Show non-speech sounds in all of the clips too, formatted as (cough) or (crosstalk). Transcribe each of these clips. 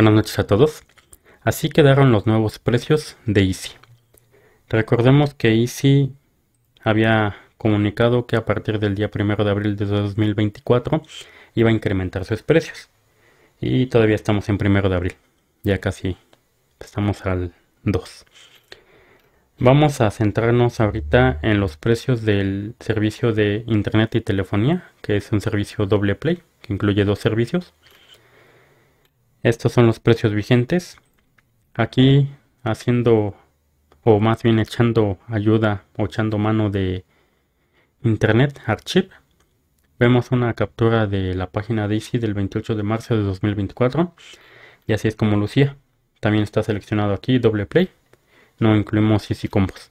Buenas noches a todos. Así quedaron los nuevos precios de Easy. Recordemos que Easy había comunicado que a partir del día 1 de abril de 2024 iba a incrementar sus precios. Y todavía estamos en 1 de abril. Ya casi estamos al 2. Vamos a centrarnos ahorita en los precios del servicio de internet y telefonía, que es un servicio doble play, que incluye dos servicios. Estos son los precios vigentes. Aquí haciendo o más bien echando ayuda o echando mano de Internet Archive. Vemos una captura de la página de Easy del 28 de marzo de 2024 y así es como lucía. También está seleccionado aquí doble play. No incluimos Easy combos.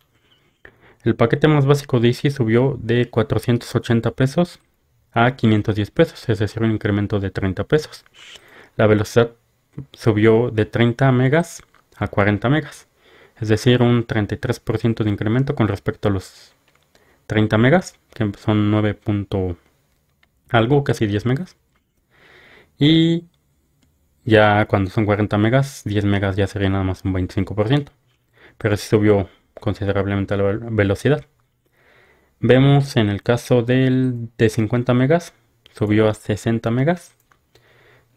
El paquete más básico de Easy subió de 480 pesos a 510 pesos, es decir, un incremento de 30 pesos. La velocidad subió de 30 megas a 40 megas. Es decir, un 33% de incremento con respecto a los 30 megas, que son 9. algo, casi 10 megas. Y ya cuando son 40 megas, 10 megas ya sería nada más un 25%. Pero si subió considerablemente la velocidad. Vemos en el caso del de 50 megas, subió a 60 megas.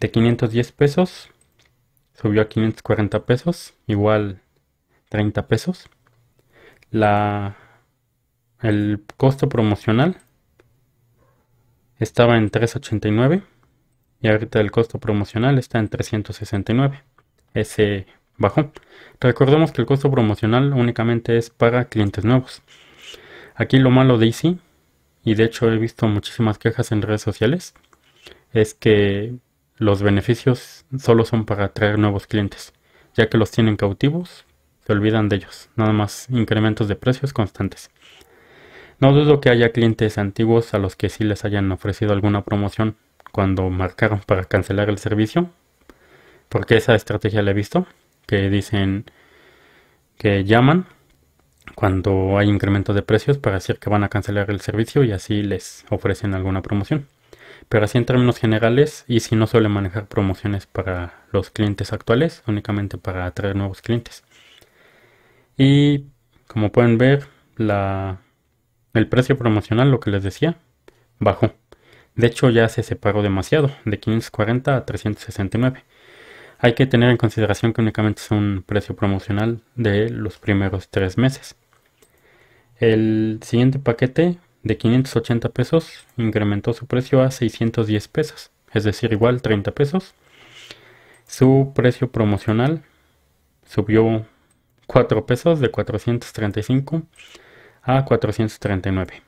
De 510 pesos subió a 540 pesos, igual 30 pesos. La, el costo promocional estaba en 389 y ahorita el costo promocional está en 369. Ese bajó. Recordemos que el costo promocional únicamente es para clientes nuevos. Aquí lo malo de Easy, y de hecho he visto muchísimas quejas en redes sociales, es que los beneficios solo son para atraer nuevos clientes, ya que los tienen cautivos, se olvidan de ellos, nada más incrementos de precios constantes. No dudo que haya clientes antiguos a los que sí les hayan ofrecido alguna promoción cuando marcaron para cancelar el servicio, porque esa estrategia la he visto, que dicen que llaman cuando hay incrementos de precios para decir que van a cancelar el servicio y así les ofrecen alguna promoción pero así en términos generales, y si no suele manejar promociones para los clientes actuales, únicamente para atraer nuevos clientes. Y como pueden ver, la, el precio promocional, lo que les decía, bajó. De hecho, ya se separó demasiado, de 540 a 369. Hay que tener en consideración que únicamente es un precio promocional de los primeros tres meses. El siguiente paquete de 580 pesos incrementó su precio a 610 pesos, es decir, igual 30 pesos. Su precio promocional subió 4 pesos de 435 a 439.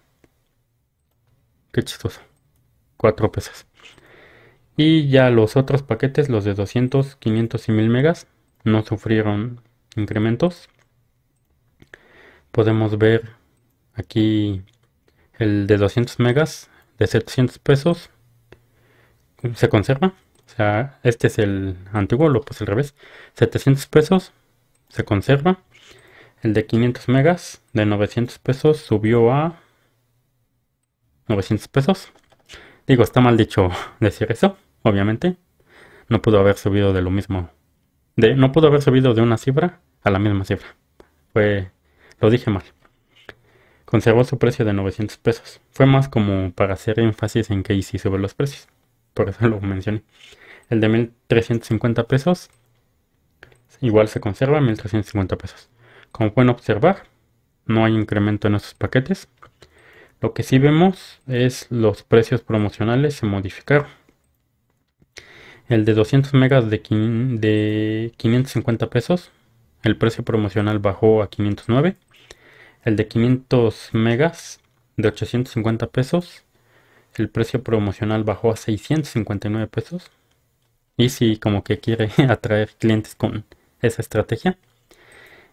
Qué chistoso. 4 pesos. Y ya los otros paquetes, los de 200, 500 y 1000 megas, no sufrieron incrementos. Podemos ver aquí el de 200 megas de 700 pesos se conserva. O sea, este es el antiguo, lo puse al revés. 700 pesos se conserva. El de 500 megas de 900 pesos subió a 900 pesos. Digo, está mal dicho (laughs) decir eso, obviamente. No pudo haber subido de lo mismo. De, no pudo haber subido de una cifra a la misma cifra. Fue, lo dije mal. Conservó su precio de 900 pesos. Fue más como para hacer énfasis en que sí sobre los precios. Por eso (laughs) lo mencioné. El de 1350 pesos igual se conserva 1350 pesos. Como pueden observar, no hay incremento en estos paquetes. Lo que sí vemos es los precios promocionales se modificaron. El de 200 megas de, de 550 pesos, el precio promocional bajó a 509 el de 500 megas de 850 pesos. El precio promocional bajó a 659 pesos. Y si como que quiere (laughs) atraer clientes con esa estrategia.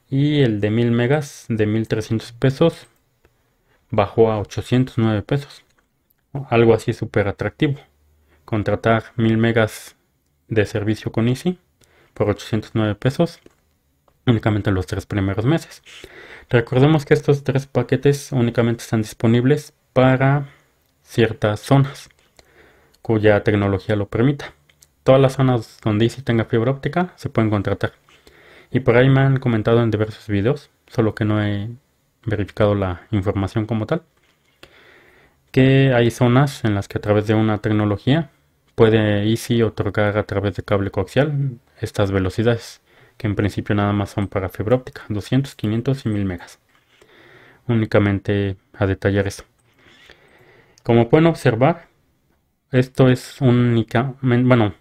Y el de 1000 megas de 1300 pesos bajó a 809 pesos. Algo así súper atractivo. Contratar 1000 megas de servicio con Easy por 809 pesos únicamente los tres primeros meses. Recordemos que estos tres paquetes únicamente están disponibles para ciertas zonas cuya tecnología lo permita. Todas las zonas donde Easy tenga fibra óptica se pueden contratar. Y por ahí me han comentado en diversos videos, solo que no he verificado la información como tal, que hay zonas en las que a través de una tecnología puede Easy otorgar a través de cable coaxial estas velocidades que en principio nada más son para fibra óptica, 200, 500 y 1000 megas. Únicamente a detallar esto. Como pueden observar, esto es únicamente, bueno,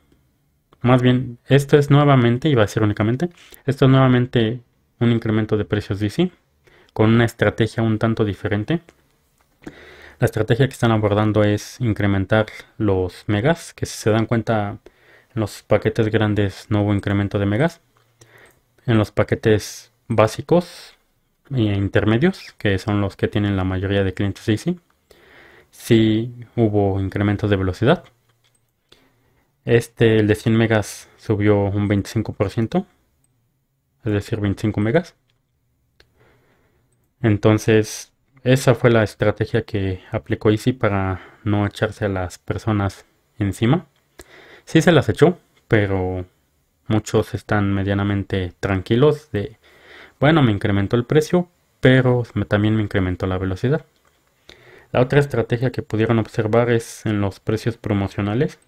más bien, esto es nuevamente, va a ser únicamente, esto es nuevamente un incremento de precios DC con una estrategia un tanto diferente. La estrategia que están abordando es incrementar los megas, que si se dan cuenta en los paquetes grandes no hubo incremento de megas en los paquetes básicos e intermedios, que son los que tienen la mayoría de clientes Easy, sí hubo incrementos de velocidad. Este, el de 100 megas, subió un 25%, es decir, 25 megas. Entonces, esa fue la estrategia que aplicó Easy para no echarse a las personas encima. Sí se las echó, pero Muchos están medianamente tranquilos de, bueno, me incrementó el precio, pero también me incrementó la velocidad. La otra estrategia que pudieron observar es en los precios promocionales.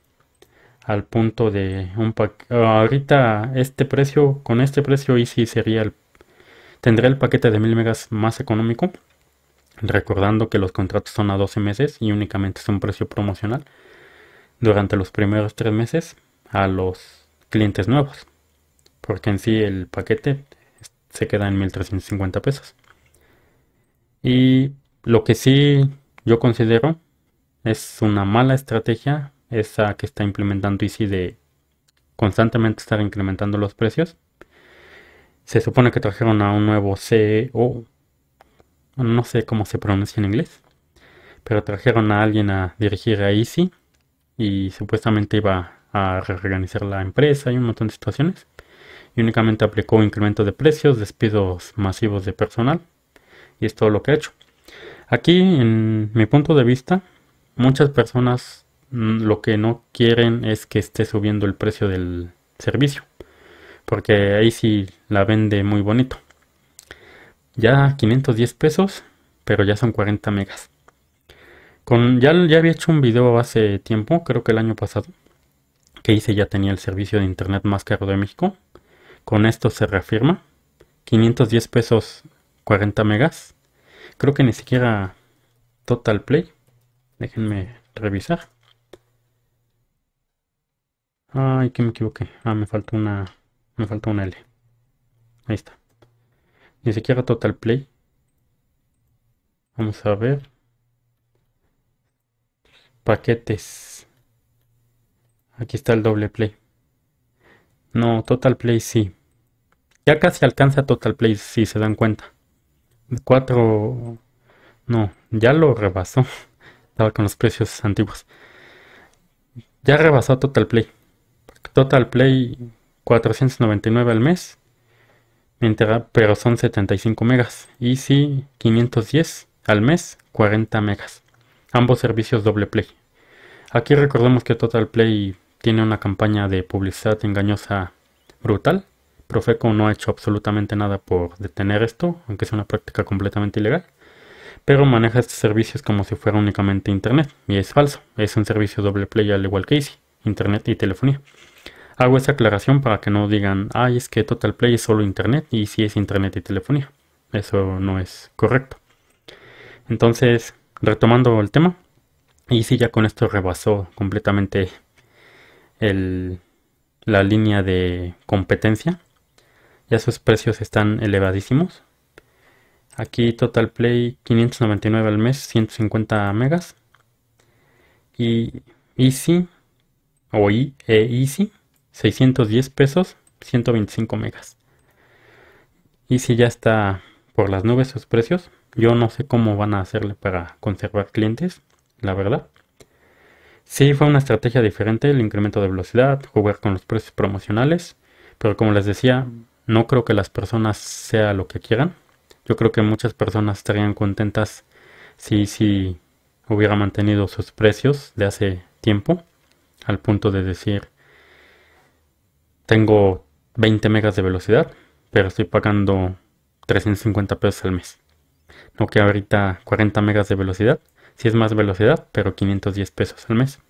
Al punto de un paquete. Ahorita este precio, con este precio y si sería el, tendría el paquete de 1000 megas más económico. Recordando que los contratos son a 12 meses y únicamente es un precio promocional. Durante los primeros 3 meses, a los clientes nuevos. Porque en sí el paquete se queda en 1.350 pesos. Y lo que sí yo considero es una mala estrategia esa que está implementando Easy de constantemente estar incrementando los precios. Se supone que trajeron a un nuevo CEO, no sé cómo se pronuncia en inglés, pero trajeron a alguien a dirigir a Easy y supuestamente iba a reorganizar la empresa y un montón de situaciones. Y únicamente aplicó incremento de precios, despidos masivos de personal. Y es todo lo que ha hecho. Aquí, en mi punto de vista, muchas personas mm, lo que no quieren es que esté subiendo el precio del servicio. Porque ahí sí la vende muy bonito. Ya 510 pesos, pero ya son 40 megas. Con, ya, ya había hecho un video hace tiempo, creo que el año pasado, que hice ya tenía el servicio de internet más caro de México. Con esto se reafirma. 510 pesos 40 megas. Creo que ni siquiera Total Play. Déjenme revisar. Ay, que me equivoqué. Ah, me faltó una. Me faltó una L. Ahí está. Ni siquiera Total Play. Vamos a ver. Paquetes. Aquí está el doble play. No, total play sí. Ya casi alcanza total play si se dan cuenta. 4... No, ya lo rebasó. (laughs) Estaba con los precios antiguos. Ya rebasó total play. Total play 499 al mes. Pero son 75 megas. Y sí, 510 al mes, 40 megas. Ambos servicios doble play. Aquí recordemos que Total Play tiene una campaña de publicidad engañosa brutal. Profeco no ha hecho absolutamente nada por detener esto, aunque es una práctica completamente ilegal. Pero maneja estos servicios como si fuera únicamente Internet, y es falso. Es un servicio doble play al igual que Easy, Internet y telefonía. Hago esa aclaración para que no digan, ay, es que Total Play es solo Internet y sí es Internet y telefonía. Eso no es correcto. Entonces, retomando el tema, Easy ya con esto rebasó completamente la línea de competencia. Ya sus precios están elevadísimos. Aquí Total Play 599 al mes, 150 megas. Y Easy o e Easy 610 pesos, 125 megas. y si ya está por las nubes sus precios. Yo no sé cómo van a hacerle para conservar clientes, la verdad. Sí, fue una estrategia diferente el incremento de velocidad, jugar con los precios promocionales, pero como les decía, no creo que las personas sea lo que quieran. Yo creo que muchas personas estarían contentas si, si hubiera mantenido sus precios de hace tiempo, al punto de decir, tengo 20 megas de velocidad, pero estoy pagando 350 pesos al mes. No que ahorita 40 megas de velocidad si es más velocidad, pero 510 pesos al mes.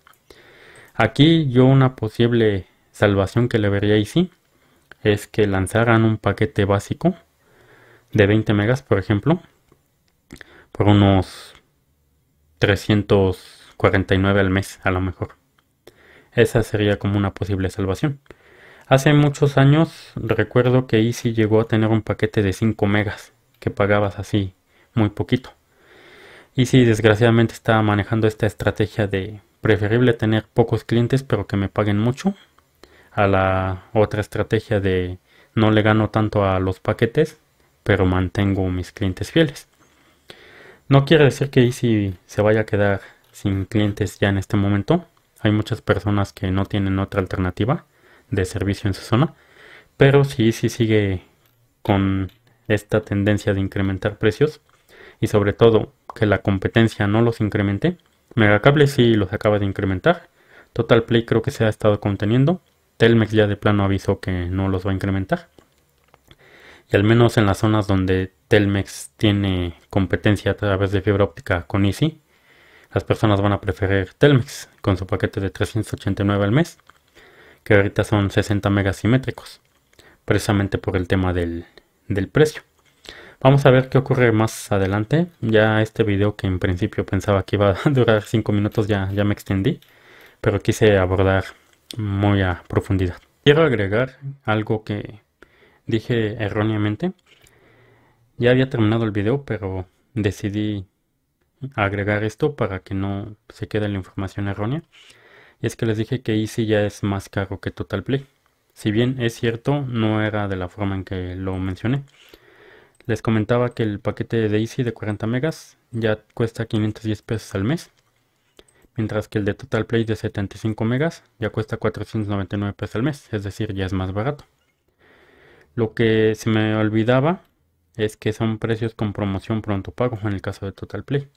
Aquí yo una posible salvación que le vería a sí es que lanzaran un paquete básico de 20 megas, por ejemplo, por unos 349 al mes, a lo mejor. Esa sería como una posible salvación. Hace muchos años recuerdo que Easy llegó a tener un paquete de 5 megas que pagabas así muy poquito. Y sí, desgraciadamente está manejando esta estrategia de preferible tener pocos clientes pero que me paguen mucho a la otra estrategia de no le gano tanto a los paquetes pero mantengo mis clientes fieles. No quiere decir que Easy se vaya a quedar sin clientes ya en este momento. Hay muchas personas que no tienen otra alternativa de servicio en su zona. Pero si Easy sigue con esta tendencia de incrementar precios y sobre todo que la competencia no los incremente. Megacable sí los acaba de incrementar. Total Play creo que se ha estado conteniendo. Telmex ya de plano avisó que no los va a incrementar. Y al menos en las zonas donde Telmex tiene competencia a través de fibra óptica con Easy, las personas van a preferir Telmex con su paquete de 389 al mes, que ahorita son 60 megas simétricos, precisamente por el tema del, del precio. Vamos a ver qué ocurre más adelante. Ya este video que en principio pensaba que iba a (laughs) durar 5 minutos ya, ya me extendí, pero quise abordar muy a profundidad. Quiero agregar algo que dije erróneamente. Ya había terminado el video, pero decidí agregar esto para que no se quede la información errónea. Y es que les dije que Easy ya es más caro que Total Play. Si bien es cierto, no era de la forma en que lo mencioné. Les comentaba que el paquete de Easy de 40 megas ya cuesta 510 pesos al mes, mientras que el de Total Play de 75 megas ya cuesta 499 pesos al mes, es decir, ya es más barato. Lo que se me olvidaba es que son precios con promoción pronto pago en el caso de Total Play.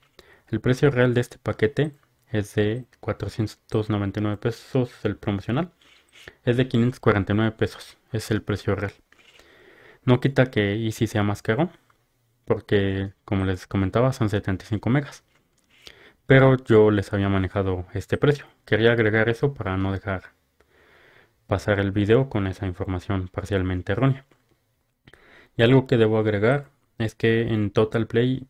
El precio real de este paquete es de 499 pesos el promocional, es de 549 pesos, es el precio real. No quita que Easy sea más caro, porque como les comentaba son 75 megas. Pero yo les había manejado este precio. Quería agregar eso para no dejar pasar el video con esa información parcialmente errónea. Y algo que debo agregar es que en Total Play,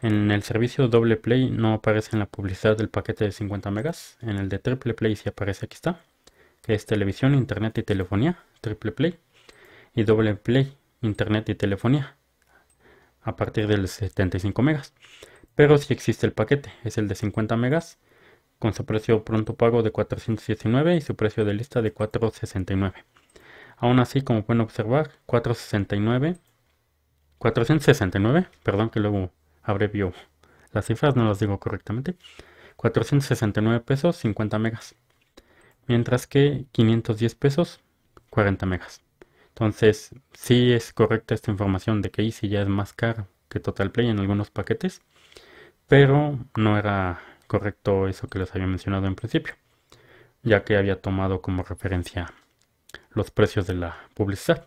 en el servicio Doble Play no aparece en la publicidad del paquete de 50 megas, en el de Triple Play sí aparece aquí está, que es televisión, internet y telefonía, Triple Play y doble play, internet y telefonía a partir del 75 megas. Pero si existe el paquete, es el de 50 megas con su precio pronto pago de 419 y su precio de lista de 469. Aún así, como pueden observar, 469 469, perdón que luego abrevio las cifras, no las digo correctamente. 469 pesos 50 megas. Mientras que 510 pesos 40 megas. Entonces, sí es correcta esta información de que Easy ya es más caro que Total Play en algunos paquetes, pero no era correcto eso que les había mencionado en principio, ya que había tomado como referencia los precios de la publicidad.